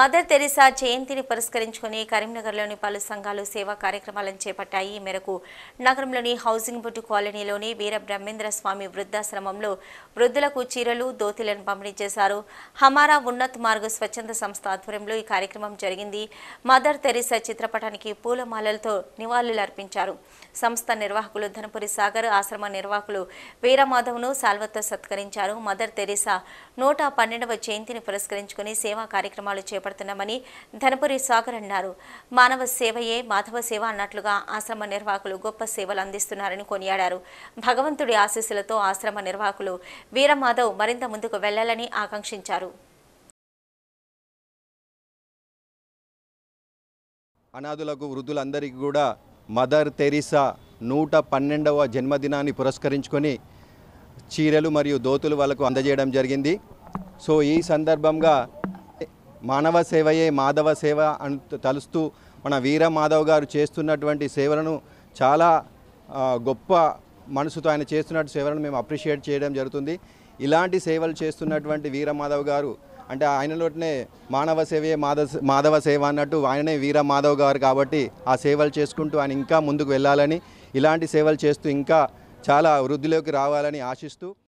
mother Teresa జయంతిని పురస్కరించుకుని కరీంనగర్లోని పలు సంఘాలు సేవా కార్యక్రమాలను చేపట్టాయి ఈ మేరకు నగరంలోని హౌసింగ్ బోర్డు కాలనీలోని వీర బ్రహ్మేంద్ర స్వామి వృద్ధాశ్రమంలో వృద్ధులకు చీరలు దోతిలను పంపిణీ చేశారు హమారా ఉన్నత్ మార్గ స్వచ్ఛంద సంస్థ ఆధ్వర్యంలో ఈ కార్యక్రమం జరిగింది మదర్ తెరిసా చిత్రపటానికి పూలమాలలతో నివాళులర్పించారు సంస్థ నిర్వాహకులు ధనపురి సాగర్ ఆశ్రమ నిర్వాహకులు వీరమాధవ్ను సాల్వతో సత్కరించారు మదర్ తెరిసా నూట పన్నెండవ జయంతిని పురస్కరించుకుని సేవా కార్యక్రమాలు చేపట్టారు చేపడుతున్నామని ధనపురి సాగర్ అన్నారు మానవ సేవయే మాధవ సేవ అన్నట్లుగా ఆశ్రమ నిర్వాహకులు గొప్ప సేవలు అందిస్తున్నారని కొనియాడారు భగవంతుడి ఆశీస్సులతో ఆశ్రమ నిర్వాహకులు వీరమాధవ్ మరింత ముందుకు వెళ్లాలని ఆకాంక్షించారు అనాథులకు వృద్ధులందరికీ కూడా మదర్ తెరీసా నూట పన్నెండవ జన్మదినాన్ని పురస్కరించుకొని చీరలు మరియు దోతులు వాళ్ళకు అందజేయడం జరిగింది సో ఈ సందర్భంగా మానవ సేవయే మాధవ సేవ అని తలుస్తూ మన వీర మాధవ్ గారు చేస్తున్నటువంటి సేవలను చాలా గొప్ప మనసుతో ఆయన చేస్తున్న సేవలను మేము అప్రిషియేట్ చేయడం జరుగుతుంది ఇలాంటి సేవలు చేస్తున్నటువంటి వీర మాధవ్ గారు అంటే ఆయనలోనే మానవ సేవయే మాధవ మాధవ సేవ అన్నట్టు ఆయననే వీర మాధవ్ గారు కాబట్టి ఆ సేవలు చేసుకుంటూ ఆయన ఇంకా ముందుకు వెళ్ళాలని ఇలాంటి సేవలు చేస్తూ ఇంకా చాలా వృద్ధిలోకి రావాలని ఆశిస్తూ